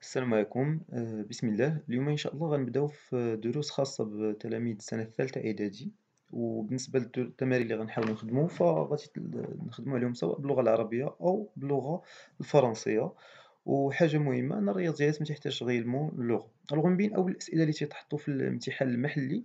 السلام عليكم آه، بسم الله اليوم ان شاء الله غنبداو في دروس خاصه بتلاميذ السنه الثالثه اعدادي وبالنسبه للتمارين اللي غنحاولوا نخدمو فغادي نخدمو عليهم سواء باللغه العربيه او باللغه الفرنسيه وحاجه مهمه ان الرياضيات ما تحتاجش غيلمو اللغه رغم بين اول الاسئله اللي تيتحطوا في الامتحان المحلي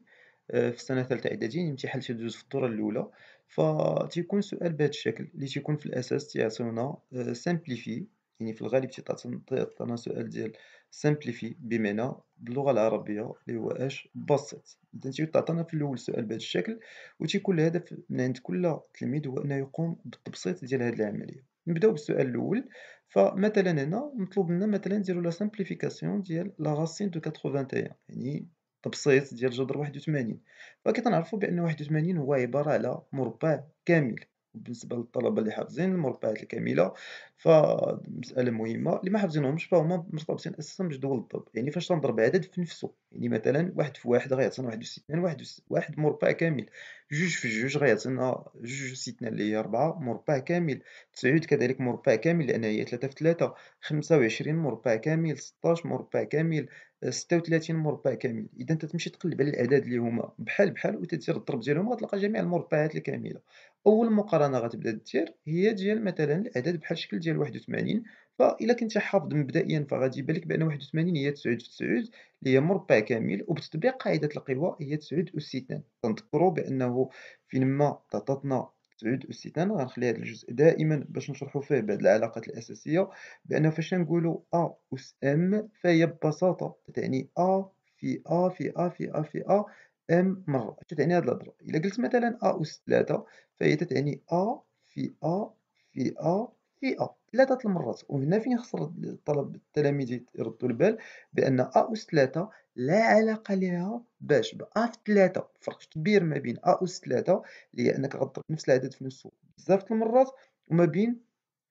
آه، في السنه الثالثه اعدادي يعني امتحان تيدوز في الدوره الاولى فتيكون سؤال بهذا الشكل اللي تيكون في الاساس تيعطيونا سامبليفي آه، يعني في الغالب تعطينا سؤال ديال سامبليفي بمعنى باللغه العربيه اللي هو اش بسط اذا تيعطينا في الاول سؤال بهذا الشكل وتيكون الهدف من عند كل تلميذ هو انه يقوم بالتبسيط ديال هذه العمليه نبداو بالسؤال الاول فمثلا هنا مطلوب منا مثلا نديرو لا سامبليفيكاسيون ديال لا غاسين دو 81 يعني تبسيط ديال جذر 81 فكي تنعرفوا بان 81 هو عباره على مربع كامل بالنسبه للطلبه اللي حافظين المربعات الكامله فمساله مهمه اللي ما حافظينهمش فهما مرتبطين اساسا بجدول الضرب يعني فاش تنضرب عدد في نفسه يعني مثلا واحد في واحد غيعطينا واحد في ستين يعني واحد في واحد مربع كامل جوج في جوج غيعطينا جوج سيتنا اللي هي ربعة مربع كامل تسعود كذلك مربع كامل لأن هي ثلاثة في ثلاثة خمسة وعشرين مربع كامل ستاش مربع كامل ستة وثلاثين مربع كامل إذا أنت تمشي تقلب على الأعداد اللي هما بحال بحال وتدير الضرب ديالهم غتلقى جميع المربعات الكاملة أول مقارنة غتبدا دير هي ديال مثلا الأعداد بحال الشكل ديال واحد وثمانين فإلا كنت حافظ مبدئيا فغادي يبان لك بأن 81 هي 9 في 9 اللي هي مربع كامل وبتطبيق قاعدة القوى هي 9 أس 2 تنذكروا بأنه فينما تعطاتنا 9 أس 2 غنخلي هذا الجزء دائما باش نشرحوا فيه بعض العلاقات الأساسية بأنه فاش نقولوا أ أس أم فهي ببساطة تعني أ في أ في أ في أ في أ ام مره تتعني هاد الهضره الا قلت مثلا ا اس 3 فهي تتعني ا في ا في ا في ا ثلاثه المرات وهنا فين خسر الطلب التلاميذ يردوا البال بان ا اس 3 لا علاقه لها باش ب ا في 3 فرق كبير ما بين ا اس 3 اللي هي انك غضرب نفس العدد في نفسه بزاف المرات وما بين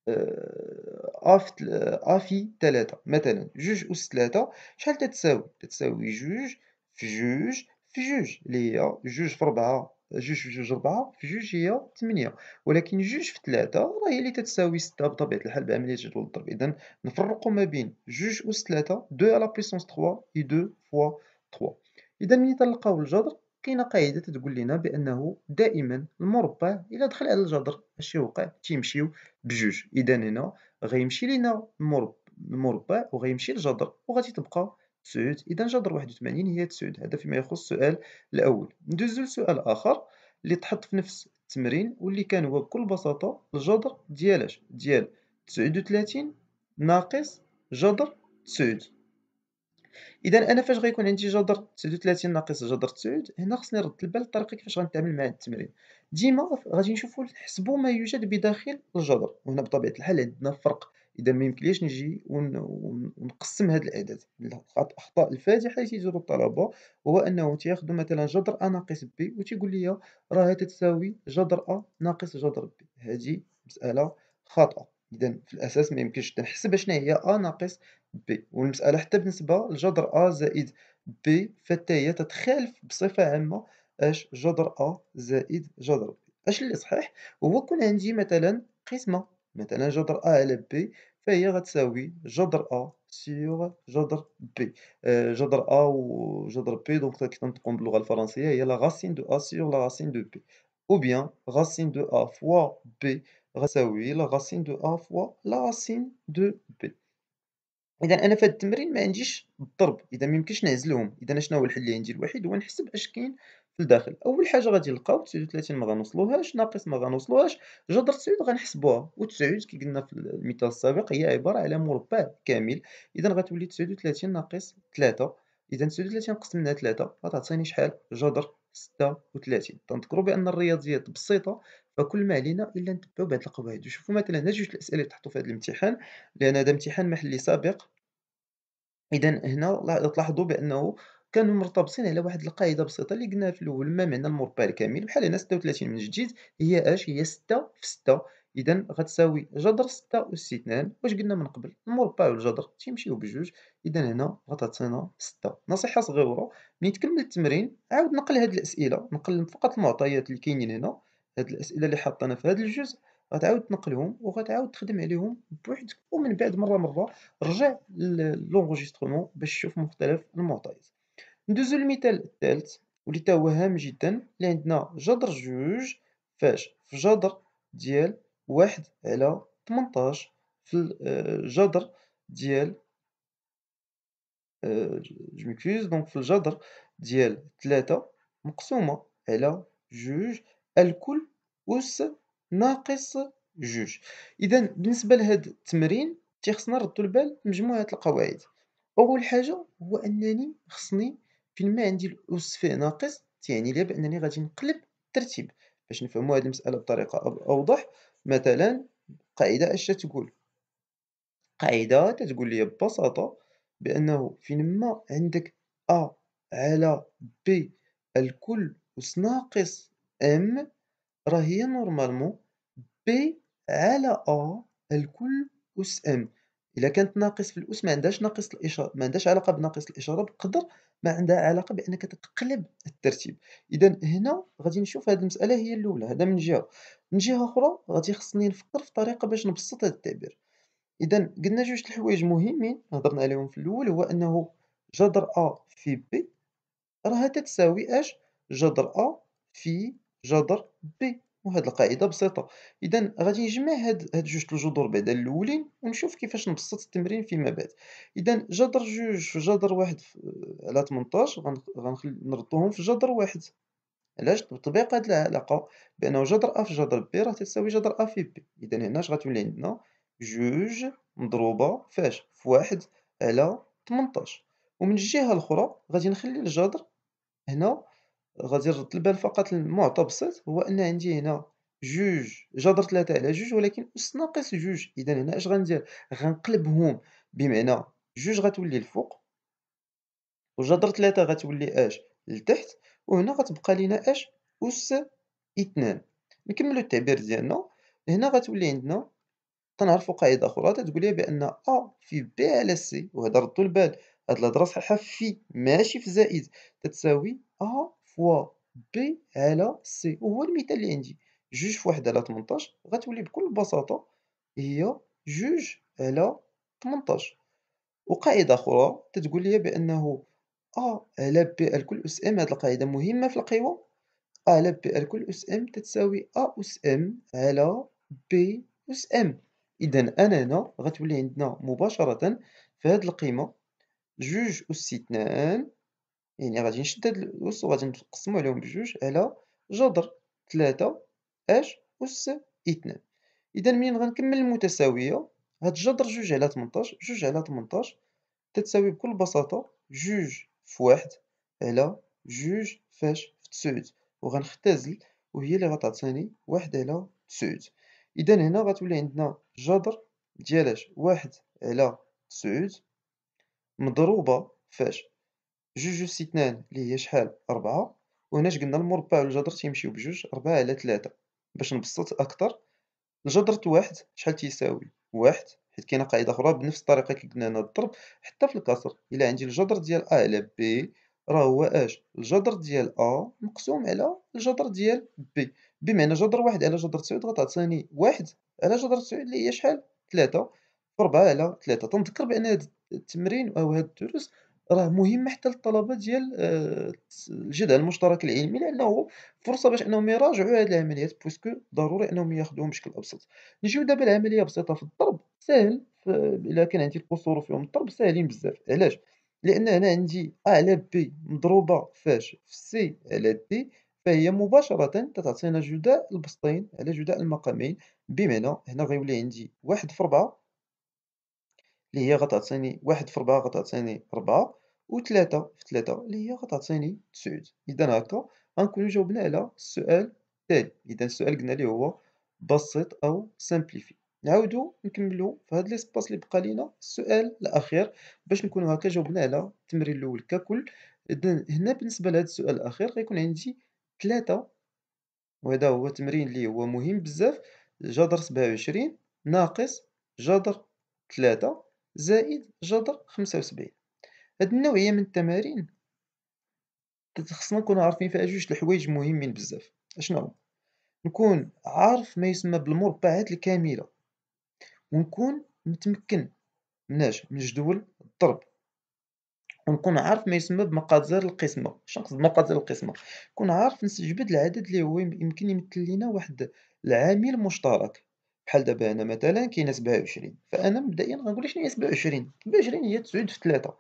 ا آه، في 3 مثلا جوج اس 3 شحال تتساوي تتساوي جوج في جوج في جوج اللي هي جوج في 4 جوج في جوج ربعة في جوج هي ثمانية ولكن جوج في ثلاثة راه هي اللي تتساوي ستة بطبيعة الحال بعملية جدول الضرب إذا نفرقو ما بين جوج أوس ثلاثة دو على بيسونس تخوا إي دو فوا تخوا إذا ملي تلقاو الجذر كاينه قاعده تتقول لنا بانه دائما المربع الا دخل على الجذر اش يوقع تيمشيو بجوج اذا هنا غيمشي لينا المربع وغيمشي الجذر وغادي تبقى تسعود إذا جذر واحد وثمانين هي تسعود هذا فيما يخص السؤال الأول ندوزو لسؤال آخر اللي تحط في نفس التمرين واللي كان هو بكل بساطة الجذر ديالاش ديال تسعود وثلاثين ناقص جذر تسعود اذا انا فاش غيكون عندي جذر 39 ناقص جذر 9 هنا خصني نرد البال الطريقه كيفاش غنتعامل مع التمرين ديما غادي نشوفو نحسبو ما يوجد بداخل الجذر وهنا بطبيعه الحال عندنا فرق اذا ما يمكنليش نجي ونقسم هذا العدد الاخطاء الفادحه اللي تيجي الطلبه هو انهم تياخذوا مثلا جذر ا ناقص بي وتيقول لي راها تتساوي جذر ا ناقص جذر بي هذه مساله خاطئه اذا في الاساس ما يمكنش نحسب شنو هي ا ناقص بي والمساله حتى بالنسبه لجذر ا زائد بي فحتى هي تتخالف بصفه عامه اش جذر ا زائد جذر بي اش اللي صحيح هو كون عندي مثلا قسمه مثلا جذر ا على بي فهي غتساوي جذر أ سيغ جذر بي آه، جذر أ وجذر بي دونك كنطبقو باللغة الفرنسية هي لا غاسين دو أ سيغ لا غاسين دو بي أو بيان غاسين دو أ فوا بي غتساوي لا غاسين دو أ فوا لا غاسين دو بي اذا انا في التمرين ما عنديش الضرب اذا ما يمكنش نعزلهم اذا شنو هو الحل اللي عندي الوحيد هو نحسب اش كاين لداخل اول حاجه غادي نلقاو 39 ما غنوصلوهاش ناقص ما غنوصلوهاش جذر 9 غنحسبوها و9 كي قلنا في المثال السابق هي عباره على مربع كامل اذا غتولي 39 ناقص 3 اذا 39 نقصت منها 3 غتعطيني شحال جذر 36 تنذكروا بان الرياضيات بسيطه فكل ما علينا الا نتبعوا بهاد القواعد وشوفوا مثلا هنا جوج الاسئله اللي تحطوا في هذا الامتحان لان هذا امتحان محلي سابق اذا هنا تلاحظوا بانه كانوا مرتبطين على واحد القاعده بسيطه اللي قلناها في الاول ما معنى المربع الكامل بحال هنا 36 من جديد هي اش هي 6 في 6 اذا غتساوي جذر 6 اس 2 واش قلنا من قبل المربع والجذر تيمشيو بجوج اذا هنا غتعطينا 6 نصيحه صغيره ملي تكمل التمرين عاود نقل هاد الاسئله نقل فقط المعطيات اللي كاينين هنا هاد الاسئله اللي حاطينها في هذا الجزء غتعاود تنقلهم وغتعاود تخدم عليهم بوحدك ومن بعد مره مره رجع لونغوجيسترومون باش تشوف مختلف المعطيات ندوزو للمثال الثالث واللي هو هام جدا اللي عندنا جذر جوج فاش في جذر ديال واحد على 18 آه، آه، في الجذر ديال جميكوز دونك في الجذر ديال 3 مقسومة على جوج الكل أس ناقص جوج إذا بالنسبة لهاد التمرين تيخصنا نردو البال مجموعة القواعد أول حاجة هو أنني خصني فين ما عندي الأس فيه ناقص تعني لي بأنني غادي نقلب الترتيب باش نفهموا هذه المسألة بطريقة أوضح مثلا قاعدة اش تقول قاعدة تتقول لي ببساطة بأنه فين ما عندك أ على ب الكل أس ناقص ام راه هي نورمالمون ب على أ الكل أس ام الا كانت ناقص في الاس ما عندهاش ناقص الاشاره ما عندهاش علاقه بناقص الاشاره بقدر ما عندها علاقه بانك تقلب الترتيب اذا هنا غادي نشوف هذه المساله هي الاولى هذا من جهه من جهه اخرى غادي خصني نفكر في طريقه باش نبسط هذا التعبير اذا قلنا جوج الحوايج مهمين هضرنا عليهم في الاول هو انه جذر ا في بي راها تتساوي اش جذر ا في جذر بي وهاد القاعده بسيطه اذا غادي نجمع هاد هاد جوج الجذور بعدا الاولين ونشوف كيفاش نبسط التمرين فيما بعد اذا جذر جوج في جذر واحد على 18 غنردوهم في جذر واحد علاش بطبيعه هاد العلاقه بانه جذر ا في جذر بي راه تساوي جذر ا في بي اذا هنا اش غتولي عندنا جوج مضروبه فاش في واحد على 18 ومن الجهه الاخرى غادي نخلي الجذر هنا غادي نرد البال فقط للمعتبسط هو ان عندي هنا جوج جذر ثلاثة على جوج ولكن اس ناقص جوج اذا هنا اش غندير غنقلبهم بمعنى جوج غتولي الفوق وجذر ثلاثة غتولي اش لتحت وهنا غتبقى لينا اش اس اثنان نكملو التعبير ديالنا هنا غتولي عندنا تنعرفوا قاعده اخرى تقول لي بان ا في ب على سي وهذا ردوا البال هاد الهضره صحيحه في ماشي في زائد تتساوي ا فوا بي على سي وهو المثال اللي عندي جوج في واحد على 18 غتولي بكل بساطة هي جوج على 18 وقاعدة أخرى تتقول لي بأنه أ على بي على كل أس إم هاد القاعدة مهمة في القوى أ على بي على كل أس إم تتساوي أ أس إم على بي أس إم إذا أنا هنا غتولي عندنا مباشرة في هاد القيمة جوج أس 2 يعني غادي نشد هاد الأس وغادي نقسمو عليهم بجوج على جذر تلاتة اش أس اتنان إذا منين غنكمل المتساوية هاد الجذر جوج على تمنطاش جوج على تمنطاش تتساوي بكل بساطة جوج في واحد على جوج فاش في تسعود وغنختزل وهي اللي غتعطيني واحد على تسعود إذا هنا غتولي عندنا جذر ديال واحد على تسعود مضروبة فاش جوج جوج اثنان اللي هي شحال أربعة وهنا اش قلنا المربع والجذر تيمشيو بجوج أربعة على ثلاثة باش نبسط أكثر الجذر واحد شحال تيساوي واحد حيت كاينة قاعدة أخرى بنفس الطريقة كي قلنا هنا الضرب حتى في الكسر إلا عندي الجذر ديال أ على بي راه هو اش الجذر ديال أ مقسوم على الجذر ديال بي بمعنى جذر واحد على جذر تسعود غتعطيني واحد على جذر تسعود اللي هي شحال ثلاثة ربعة على ثلاثة تنذكر بأن هاد التمرين أو هاد الدروس راه مهم حتى للطلبه ديال آه، الجدول المشترك العلمي لانه فرصه باش انهم يراجعوا هذه العمليات بوسكو ضروري انهم ياخذوهم بشكل ابسط نجيو دابا لعمليه بسيطه في الضرب ساهل الا كان عندي القصور فيهم الضرب ساهلين بزاف علاش لان هنا عندي ا على بي مضروبه فاش في سي على دي فهي مباشرة تتعطينا جداء البسطين على جداء المقامين بمعنى هنا غيولي عندي واحد في 4 اللي هي غتعطيني واحد في ربعة غتعطيني ربعة وثلاثة في ثلاثة اللي هي غتعطيني تسعود إذا هكا غنكونو جاوبنا على السؤال التالي إذا السؤال قلنا ليه هو بسط أو سامبليفي نعاودو نكملو في هاد ليسباس اللي بقى لينا السؤال الأخير باش نكونو هكا جاوبنا على التمرين الأول ككل إذا هنا بالنسبة لهاد السؤال الأخير غيكون عندي ثلاثة وهذا هو تمرين اللي هو مهم بزاف جذر سبعة وعشرين ناقص جذر ثلاثة زائد جذر خمسة وسبعين هاد النوعية من التمارين خصنا نكونو عارفين فيها جوج الحوايج مهمين بزاف اشنو نكون عارف ما يسمى بالمربعات الكاملة ونكون متمكن من من جدول الضرب ونكون عارف ما يسمى بمقادير القسمة شنو نقصد بمقادير القسمة نكون عارف نسجبد العدد اللي هو يمكن يمثل لينا واحد العامل مشترك بحال دابا انا مثلا كاين 27 فانا مبدئيا غنقول شنو هي 27 27 هي 9 في 3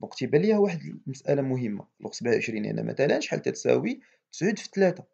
دونك تيبان ليا واحد المساله مهمه دونك 27 هنا مثلا شحال تتساوي 9 في 3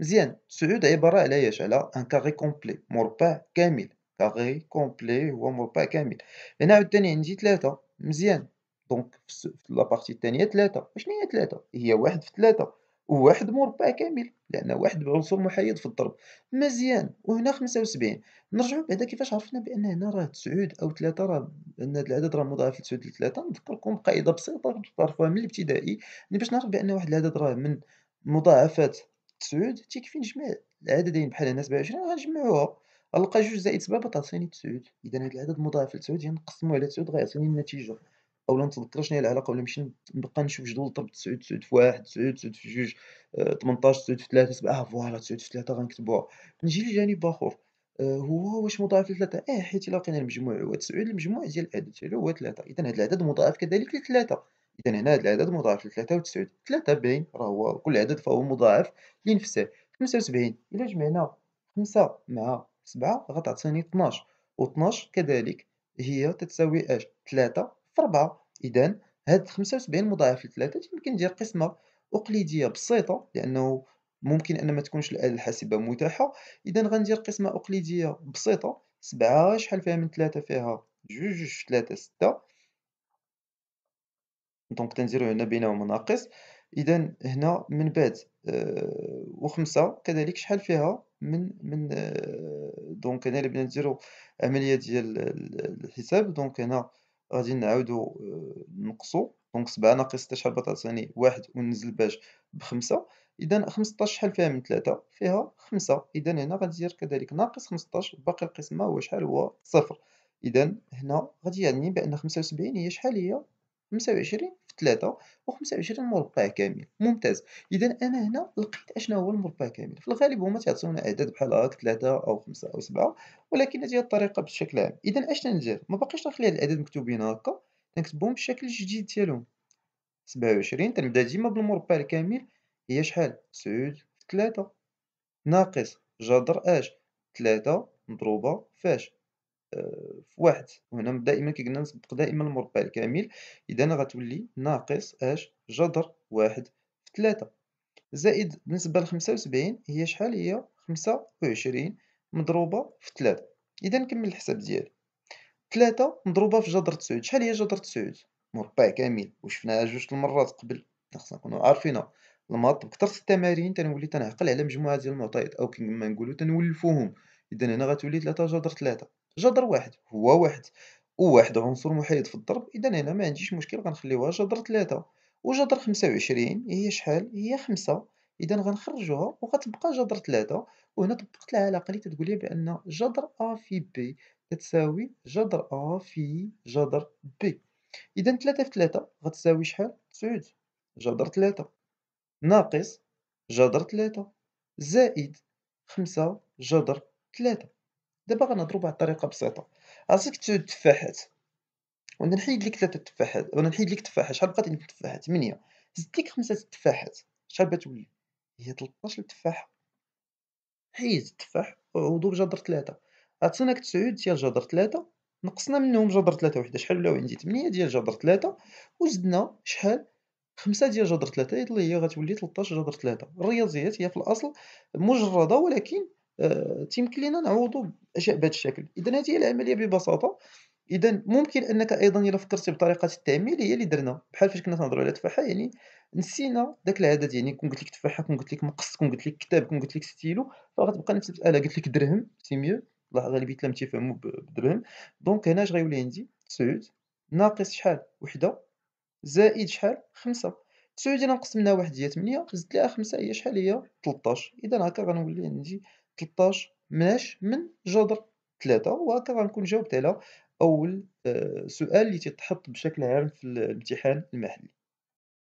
مزيان 9 عباره على ايش على ان كاري كومبلي مربع كامل كاري كومبلي هو مربع كامل هنا عاوتاني عندي 3 مزيان دونك في لابارتي الثانيه 3 شنو هي 3 هي 1 في 3 وواحد مربع كامل لان واحد بعنصر محايد في الضرب مزيان وهنا 75 نرجعوا بعدا كيفاش عرفنا بان هنا راه 9 او 3 راه ان هذا العدد راه مضاعف ل 9 ل 3 نذكركم قاعده بسيطه تعرفوها من الابتدائي يعني باش نعرف بان واحد العدد راه من مضاعفات 9 تيكفي نجمع العددين يعني بحال هنا 27 غنجمعوها غنلقى جوج زائد سبعة تعطيني تسعود اذا هذا العدد مضاعف لتسعود يعني نقسمو على تسعود غيعطيني النتيجه اولا نتذكر شنو هي العلاقه ولا نمشي نبقى نشوف جدول ضرب 9 9 في 1 9 9 في 2 18 9 في 3 7 اه فوالا 9 في 3 غنكتبوها نجي لجانب اخر آه، هو واش مضاعف ل 3 اه حيت إلا لقينا المجموع هو 9 المجموع ديال العدد ديالو هو 3 إذا هذا العدد مضاعف كذلك ل 3 إذا هنا هذا العدد مضاعف ل 3 و 9 3 باين راه هو كل عدد فهو مضاعف لنفسه 75 إلا جمعنا 5 مع 7 غتعطيني 12 و 12 كذلك هي تتساوي اش 3 أربعة إذا هاد 75 مضاعف لثلاثة يمكن ندير قسمة أقليدية بسيطة لأنه ممكن أن ما تكونش الآلة الحاسبة متاحة إذا غندير قسمة أقليدية بسيطة سبعة شحال فيها من ثلاثة فيها جوج جوج في ثلاثة ستة دونك تنديرو هنا بين ناقص إذا هنا من بعد أه وخمسة كذلك شحال فيها من من أه دونك هنا اللي بدنا نديرو عملية ديال الحساب دونك هنا غادي نعاودو آه، نقصو دونك سبعة ناقص ستة شحال يعني واحد وننزل باش بخمسة إذا خمسطاش شحال فيها من تلاتة فيها خمسة إذا هنا غندير كذلك ناقص خمسطاش باقي القسمة هو شحال هو صفر إذا هنا غادي يعني بأن خمسة وسبعين هي شحال هي خمسة وعشرين 3 و25 مربع كامل ممتاز اذا انا هنا لقيت اشنو هو المربع كامل في الغالب هما تعطيونا اعداد بحال هكا 3 او 5 او 7 ولكن هذه الطريقه بشكل عام اذا اش ندير ما باقيش نخلي هاد الاعداد مكتوبين هكا نكتبهم بالشكل الجديد ديالهم 27 تنبدا ديما بالمربع الكامل هي شحال 9 في 3 ناقص جذر اش 3 مضروبه فاش في واحد وهنا دائما كي قلنا نسبق دائما المربع الكامل اذا غتولي ناقص اش جذر واحد في ثلاثة زائد بالنسبة لخمسة وسبعين هي شحال هي خمسة وعشرين مضروبة في ثلاثة اذا نكمل الحساب ديالي ثلاثة مضروبة في جذر تسعود شحال هي جذر تسعود مربع كامل وشفناها جوج المرات قبل خصنا نكونو عارفينها الماط بكثرة التمارين تنولي تنعقل على مجموعة ديال المعطيات او كما نقولو تنولفوهم اذا هنا غتولي ثلاثة جذر ثلاثة جذر واحد هو واحد وواحد عنصر محايد في الضرب اذا هنا ما عنديش مشكل غنخليوها جذر ثلاثة وجذر خمسة وعشرين هي شحال هي خمسة اذا غنخرجوها وغتبقى جذر ثلاثة وهنا طبقت لها العقلية كتقول لي بان جذر ا في بي كتساوي جذر ا في جذر بي اذا 3 في 3 غتساوي شحال تسعود جذر 3 ناقص جذر 3 زائد خمسة جذر 3 دابا غنهضروا بواحد الطريقه بسيطه خاصك تسوي التفاحات وانا نحيد لك ثلاثه التفاحات وانا نحيد لك تفاحه شحال بقات عندك تفاحات 8 زدت لك خمسه التفاحات شحال بتولي هي 13 تفاحه حيد التفاح وعوضو بجدر ثلاثه عطيناك تسعود ديال جدر ثلاثه نقصنا منهم جدر ثلاثه وحده شحال ولاو عندي ثمانية ديال جدر ثلاثه وزدنا شحال خمسة ديال جدر ثلاثة يطلع هي غتولي تلطاش جدر ثلاثة الرياضيات هي في الأصل مجردة ولكن تيمكن لينا نعوضوا اشياء بهذا الشكل اذا هذه هي العمليه ببساطه اذا ممكن انك ايضا الا فكرتي بطريقه التعميل هي اللي درنا بحال فاش كنا تنهضروا على التفاحه يعني نسينا داك العدد يعني كون قلت لك تفاحه كون قلت لك مقص كون قلت لك كتاب كون قلت لك ستيلو فغتبقى نفس الاله قلت لك درهم سي ميو غالبيه العالم تيفهموا بالدرهم دونك هنا اش غيولي عندي تسعود ناقص شحال وحده زائد شحال خمسة تسعود الا نقسم منها واحد هي تمنية زدت لها خمسة هي شحال هي تلطاش اذا هكا غنولي عندي 13 ماش من جذر 3 وهكا غنكون جاوبت على اول آه، سؤال اللي تيتحط بشكل عام في الامتحان المحلي